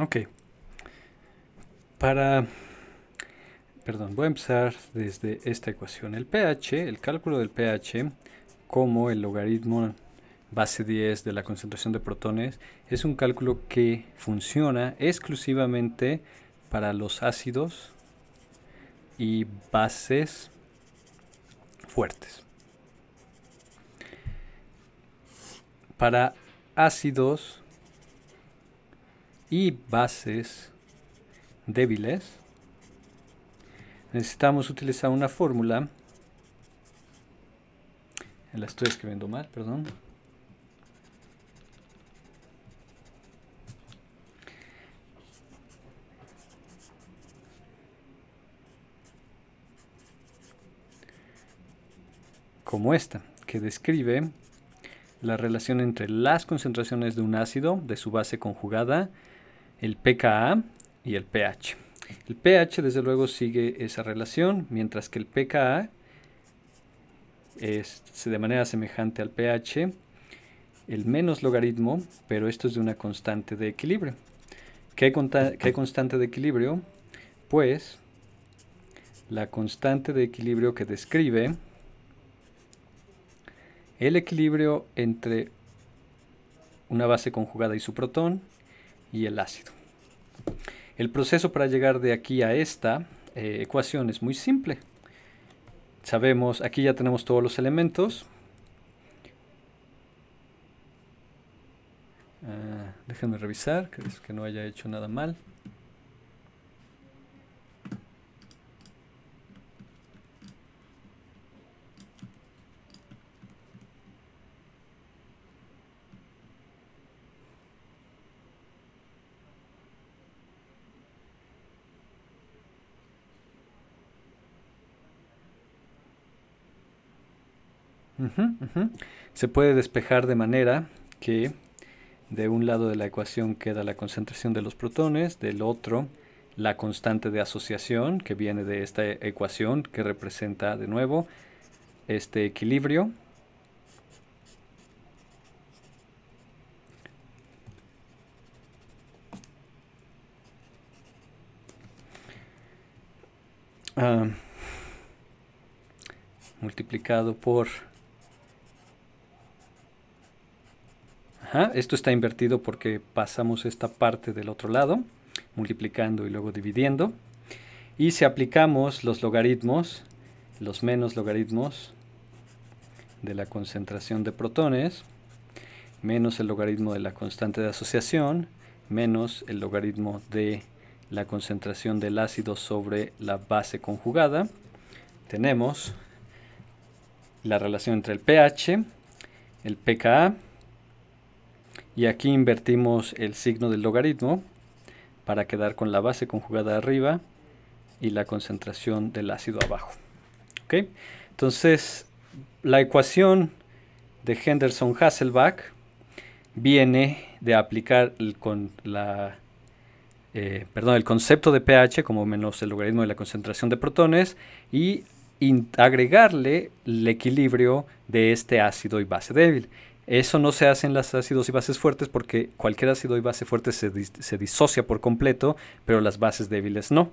Ok. Para... Perdón, voy a empezar desde esta ecuación. El pH, el cálculo del pH, como el logaritmo base 10 de la concentración de protones, es un cálculo que funciona exclusivamente para los ácidos y bases fuertes. Para ácidos y bases débiles, necesitamos utilizar una fórmula. La estoy escribiendo mal, perdón. como esta, que describe la relación entre las concentraciones de un ácido, de su base conjugada, el pKa y el pH. El pH desde luego sigue esa relación, mientras que el pKa es de manera semejante al pH, el menos logaritmo, pero esto es de una constante de equilibrio. ¿Qué, constante de equilibrio? Pues la constante de equilibrio que describe el equilibrio entre una base conjugada y su protón y el ácido. El proceso para llegar de aquí a esta eh, ecuación es muy simple. Sabemos, aquí ya tenemos todos los elementos. Ah, déjenme revisar, que no haya hecho nada mal. Se puede despejar de manera que de un lado de la ecuación queda la concentración de los protones, del otro la constante de asociación que viene de esta e-, ecuación que representa de nuevo este equilibrio. Ah, multiplicado por esto está invertido porque pasamos esta parte del otro lado, multiplicando y luego dividiendo. Y si aplicamos los logaritmos, los menos logaritmos de la concentración de protones, menos el logaritmo de la constante de asociación, menos el logaritmo de la concentración del ácido sobre la base conjugada, tenemos la relación entre el pH, el pKa, y aquí invertimos el signo del logaritmo para quedar con la base conjugada arriba y la concentración del ácido abajo. Entonces, la ecuación de Henderson-Hasselbalch viene de aplicar con la, eh, perdón, el concepto de pH como menos el logaritmo de la concentración de protones y agregarle el equilibrio de este ácido y base débil. Eso no se hace en los ácidos y bases fuertes porque cualquier ácido y base fuerte se, disocia por completo, pero las bases débiles no.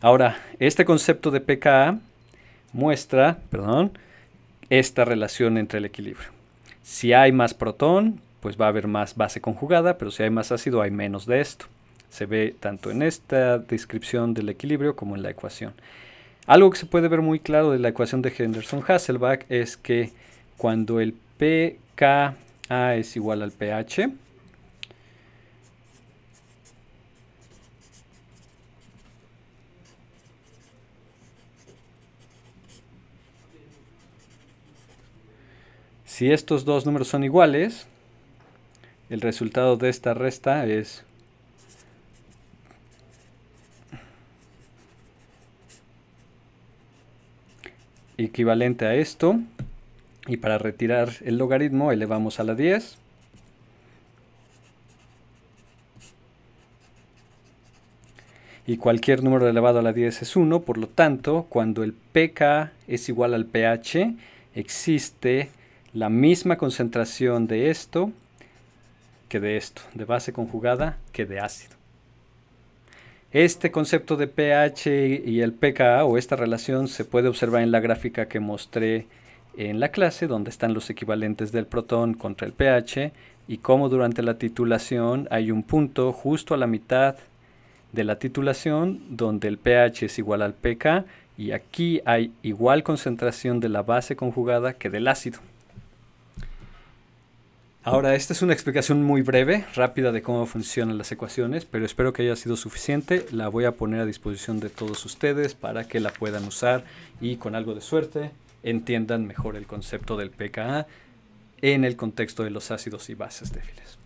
Ahora, este concepto de pKa muestra, perdón, esta relación entre el equilibrio. Si hay más protón, pues va a haber más base conjugada, pero si hay más ácido hay menos de esto. Se ve tanto en esta descripción del equilibrio como en la ecuación. Algo que se puede ver muy claro de la ecuación de Henderson-Hasselbalch es que cuando el pKa es igual al pH. Si estos dos números son iguales, el resultado de esta resta es equivalente a esto. Y para retirar el logaritmo elevamos a la 10. Y cualquier número elevado a la 10 es 1, por lo tanto, cuando el pKa es igual al pH, existe la misma concentración de esto que de esto, de base conjugada que de ácido. Este concepto de pH y el pKa o esta relación se puede observar en la gráfica que mostré en la clase donde están los equivalentes del protón contra el pH y cómo durante la titulación hay un punto justo a la mitad de la titulación donde el pH es igual al pK y aquí hay igual concentración de la base conjugada que del ácido. Ahora, esta es una explicación muy breve, rápida de cómo funcionan las ecuaciones, pero espero que haya sido suficiente. La voy a poner a disposición de todos ustedes para que la puedan usar y con algo de suerte entiendan mejor el concepto del pKa en el contexto de los ácidos y bases débiles.